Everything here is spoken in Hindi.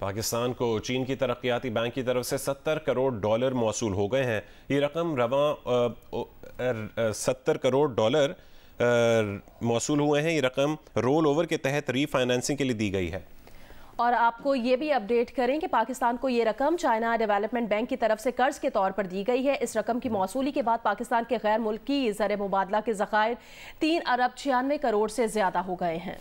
पाकिस्तान को चीन की तरक्याती बैंक की तरफ से 70 करोड़ डॉलर मौसू हो गए हैं ये रकम रवा सत्तर करोड़ डॉलर मौसू हुए हैं ये रकम रोल ओवर के तहत रीफाइनेंसिंग के लिए दी गई है और आपको ये भी अपडेट करें कि पाकिस्तान को ये रकम चाइना डेवलपमेंट बैंक की तरफ से कर्ज के तौर पर दी गई है इस रकम की मौसूली के बाद पाकिस्तान के गैर मुल्की ज़र मुबादला के ज़खायर तीन अरब छियानवे करोड़ से ज़्यादा हो गए हैं